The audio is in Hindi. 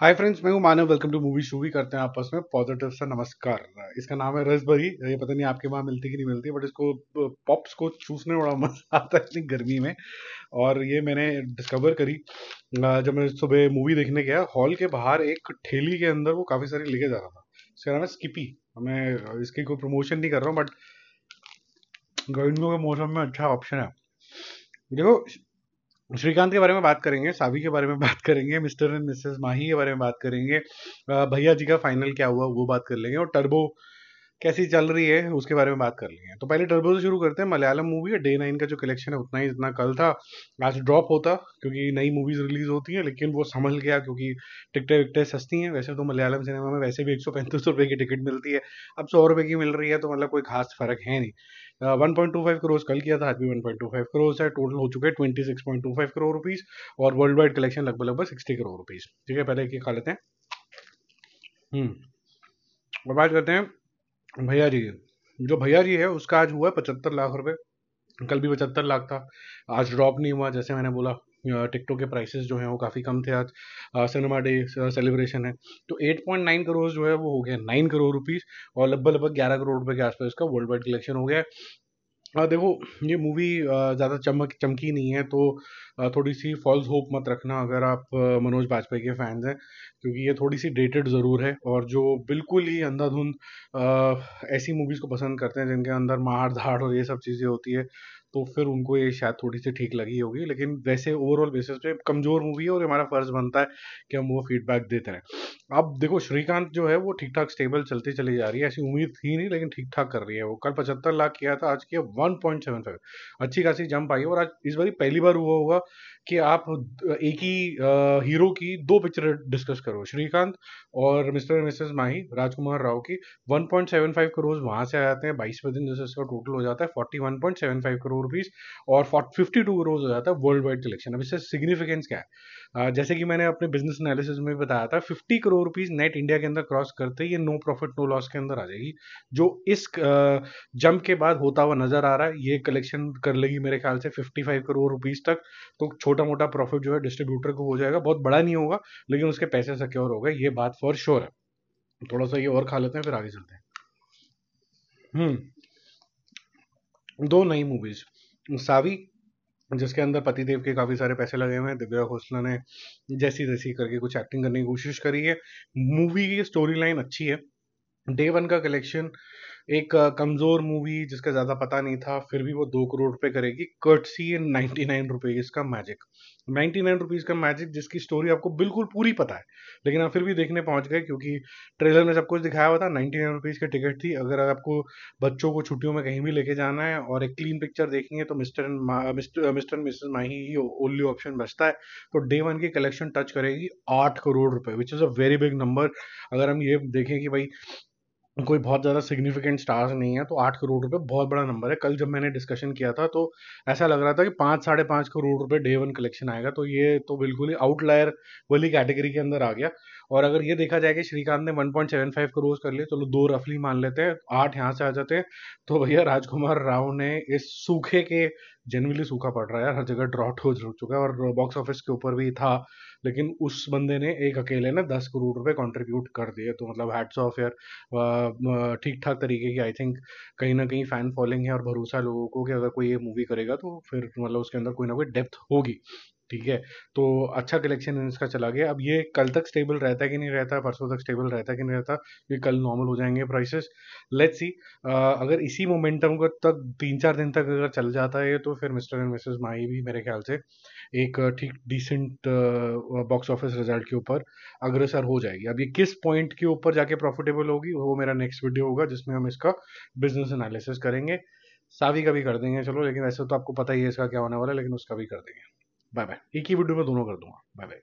हाय फ्रेंड्स मैं हूं मानव वेलकम टू मूवी भी करते हैं आपस में पॉजिटिव सा नमस्कार इसका नाम है रसबरी ये पता नहीं आपके वहाँ मिलती कि नहीं मिलती बट इसको पॉप्स को चूसने में बड़ा मजा आता है इतनी गर्मी में और ये मैंने डिस्कवर करी जब मैं सुबह मूवी देखने गया हॉल के बाहर एक ठेली के अंदर वो काफ़ी सारी लेके जा रहा था इसका नाम है स्किपी मैं इसकी कोई प्रमोशन नहीं कर रहा हूँ बट गर्मियों के मौसम में अच्छा ऑप्शन है देखो श्रीकांत के बारे में बात करेंगे सावी के बारे में बात करेंगे मिस्टर एंड मिसेस माही के बारे में बात करेंगे भैया जी का फाइनल क्या हुआ वो बात कर लेंगे और टर्बो कैसी चल रही है उसके बारे में बात कर लेंगे तो पहले टर्बो से शुरू करते हैं मलयालम मूवी है डे नाइन का जो कलेक्शन है उतना ही जितना कल था आज ड्रॉप होता क्योंकि नई मूवीज रिलीज होती हैं लेकिन वो संभल गया क्योंकि टिकटें विकटें सस्ती हैं वैसे तो मलयालम सिनेमा में वैसे भी एक सौ पैंतीस की टिकट मिलती है अब सौ रुपये की मिल रही है तो मतलब कोई खास फर्क है नहीं one point two five crore कल किया था आज भी one point two five crore है टोटल हो चुके हैं twenty six point two five crore rupees और वर्ल्ड वाइड कलेक्शन लगभग लगभग सिक्सटी करोड़ रुपीज़ ठीक है पहले एक खा लेते हैं और हम्म, बात करते हैं भैया जी जो भैया जी है उसका आज हुआ है पचहत्तर लाख रुपए कल भी पचहत्तर लाख था आज ड्रॉप नहीं हुआ जैसे मैंने बोला टिकटों के प्राइसेस जो हैं वो काफ़ी कम थे आज सिनेमा डे सेलिब्रेशन है तो 8.9 करोड़ जो है वो हो गया 9 करोड़ रुपीस और लगभग लगभग 11 करोड़ रुपए के आसपास इसका वर्ल्ड वाइड कलेक्शन हो गया हाँ, देखो ये मूवी ज़्यादा चमक चमकी नहीं है तो थोड़ी सी फॉल्स होप मत रखना अगर आप मनोज बाजपेयी के फैंस हैं क्योंकि ये थोड़ी सी डेटेड ज़रूर है और जो बिल्कुल ही अंधाधुंध ऐसी मूवीज़ को पसंद करते हैं जिनके अंदर मार धाड़ और ये सब चीज़ें होती है तो फिर उनको ये शायद थोड़ी सी ठीक लगी होगी लेकिन वैसे ओवरऑल बेसिस पे कमज़ोर मूवी है और हमारा फ़र्ज़ बनता है कि हम वो फीडबैक देते रहें अब देखो श्रीकांत जो है वो ठीक ठाक स्टेबल चलती चली जा रही है ऐसी उम्मीद थी नहीं लेकिन ठीक ठाक कर रही है वो कल पचहत्तर लाख किया था आज किया वन पॉइंट सेवन अच्छी खासी जंप आई है और आज इस बार पहली बार हुआ होगा कि आप एक ही हीरो की दो पिक्चर डिस्कस करो श्रीकांत और mister and Mrs Mahi Rajkummar Rao की 1.75 करोड़ वहां से आ जाते हैं बाईसवें दिन जैसे इसका टोटल हो जाता है 41.75 करोड़ रुपीज और फिफ्टी टू करोड़ हो जाता है वर्ल्ड वाइड कलेक्शन अब इससे सिग्निफिकेंस क्या है जैसे कि मैंने अपने बिजनेस एनालिसिस में बताया था 50 करोड़ रुपीस नेट इंडिया के अंदर क्रॉस करते ही ये नो प्रॉफिट नो लॉस के अंदर आ जाएगी जो इस जंप के बाद होता हुआ नजर आ रहा है ये कलेक्शन कर लेगी मेरे ख्याल से 55 करोड़ रुपीस तक तो छोटा मोटा प्रॉफिट जो है डिस्ट्रीब्यूटर को हो जाएगा बहुत बड़ा नहीं होगा लेकिन उसके पैसे सिक्योर हो गए ये बात फॉर श्योर है थोड़ा सा ये और खा लेते हैं फिर आगे चलते हैं हम्म दो नई मूवीज सावी जिसके अंदर पतिदेव के काफ़ी सारे पैसे लगे हुए हैं दिव्या घोसला ने जैसी तैसी करके कुछ एक्टिंग करने की कोशिश करी है मूवी की स्टोरी लाइन अच्छी है डे वन का कलेक्शन एक कमज़ोर मूवी जिसका ज़्यादा पता नहीं था फिर भी वो दो करोड़ रुपए करेगी courtesy in ninety nine rupees का मैजिक नाइन्टी नाइन रुपीज़ का मैजिक जिसकी स्टोरी आपको बिल्कुल पूरी पता है लेकिन आप फिर भी देखने पहुंच गए क्योंकि ट्रेलर में सब कुछ दिखाया हुआ था नाइन्टी नाइन रुपीज़ की टिकट थी अगर आपको बच्चों को छुट्टियों में कहीं भी लेके जाना है और एक क्लीन पिक्चर देखनी है तो mister and mister and Mrs Mahi ही ओनली ऑप्शन बचता है तो डे वन की कलेक्शन टच करेगी आठ करोड़ रुपये which is a very big number अगर हम ये देखें कि भाई कोई बहुत ज़्यादा सिग्निफिकेंट स्टार्स नहीं है तो आठ करोड़ रुपए बहुत बड़ा नंबर है कल जब मैंने डिस्कशन किया था तो ऐसा लग रहा था कि पाँच साढ़े पाँच करोड़ रुपए डे वन कलेक्शन आएगा तो ये तो बिल्कुल ही आउटलायर वाली कैटेगरी के अंदर आ गया और अगर ये देखा जाए कि श्रीकांत ने फाइव करोड़ कर लिए चलो दो रफली मान लेते हैं आठ यहाँ से आ जाते हैं तो भैया राजकुमार राव ने इस सूखे के जनरली सूखा पड़ रहा है हर जगह ड्रॉट हो चुका है और बॉक्स ऑफिस के ऊपर भी था लेकिन उस बंदे ने एक अकेले ने दस करोड़ रुपए कंट्रीब्यूट कर दिए तो मतलब हैट्स ऑफ यार ठीक ठाक तरीके की आई थिंक कहीं ना कहीं फ़ैन फॉलोइंग है और भरोसा लोगों को कि अगर कोई ये मूवी करेगा तो फिर मतलब उसके अंदर कोई ना कोई डेप्थ होगी ठीक है तो अच्छा कलेक्शन इसका चला गया अब ये कल तक स्टेबल रहता है कि नहीं रहता परसों तक स्टेबल रहता है कि नहीं रहता ये कल नॉर्मल हो जाएंगे प्राइसेस लेट्स सी अगर इसी मोमेंटम को तक तीन चार दिन तक अगर चल जाता है तो फिर मिस्टर एंड मिसेस माही भी मेरे ख्याल से एक ठीक डिसेंट बॉक्स ऑफिस रिजल्ट के ऊपर अग्रसर हो जाएगी अब ये किस पॉइंट के ऊपर जाके प्रॉफिटेबल होगी वो मेरा नेक्स्ट वीडियो होगा जिसमें हम इसका बिजनेस एनालिसिस करेंगे सावी का भी कर देंगे चलो लेकिन वैसे तो आपको पता ही है इसका क्या होने वाला है लेकिन उसका भी कर देंगे बाय बाय एक ही वीडियो में दोनों कर दूंगा बाय बाय